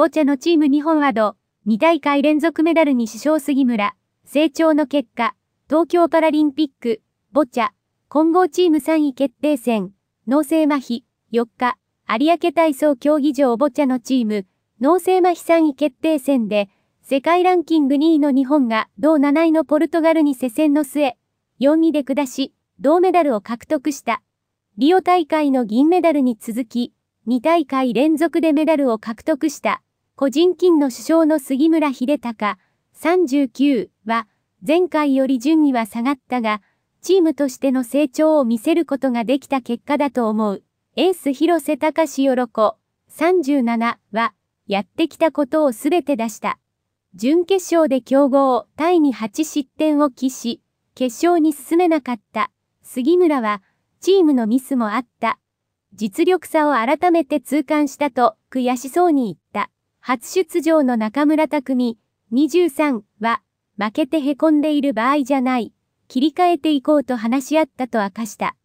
ボチャのチーム日本アド、2大会連続メダルに師匠杉村、成長の結果、東京パラリンピック、ボチャ、混合チーム3位決定戦、脳性麻痺、4日、有明体操競技場ボチャのチーム、脳性麻痺3位決定戦で、世界ランキング2位の日本が同7位のポルトガルに接戦の末、4位で下し、銅メダルを獲得した。リオ大会の銀メダルに続き、2大会連続でメダルを獲得した。個人金の首相の杉村秀隆39は、前回より順位は下がったが、チームとしての成長を見せることができた結果だと思う。エース広瀬隆喜37は、やってきたことをすべて出した。準決勝で強豪、タイに8失点を喫し、決勝に進めなかった。杉村は、チームのミスもあった。実力差を改めて痛感したと、悔しそうに言った。初出場の中村匠23は、負けて凹んでいる場合じゃない、切り替えていこうと話し合ったと明かした。